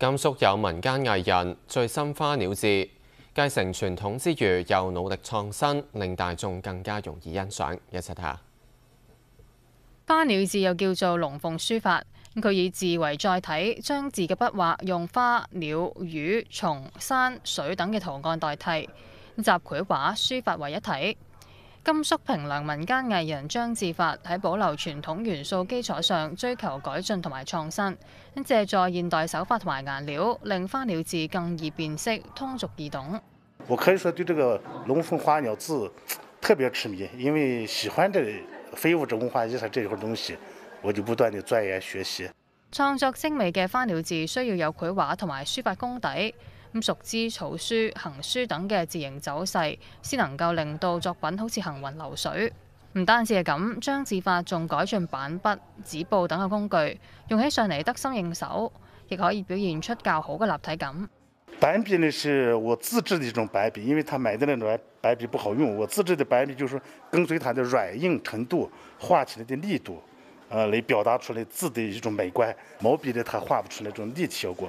甘肃有民间艺人最新花鸟字，继承传统之余又努力创新，令大众更加容易欣赏。一齐睇下。花鸟字又叫做龙凤书法，佢以字为载体，将字嘅笔画用花、鸟、鱼、虫、山、水等嘅图案代替，集绘画书法为一体。甘肃平凉民间艺人张志发喺保留传统元素基础上追求改进同埋创新，借助现代手法同埋颜料，令花鸟字更易辨识、通俗易懂。我可以说对这个龙凤花鸟字特别痴迷，因为喜欢这个非物质文化遗产这一块东西，我就不断地钻研学习。创作精美嘅花鸟字需要有绘画同埋书法功底。咁熟知草書、行書等嘅字形走勢，先能夠令到作品好似行雲流水。唔單止係咁，张字法仲改進板筆、紙布等嘅工具，用起上嚟得心應手，亦可以表現出較好嘅立體感。板筆呢是我自制嘅一種白筆，因為他買的那種白筆不好用，我自制的白筆就是跟随它的軟硬程度，畫起來的力度，呃，來表達出來字的一種美观。毛筆呢，它畫不出那種立體效果。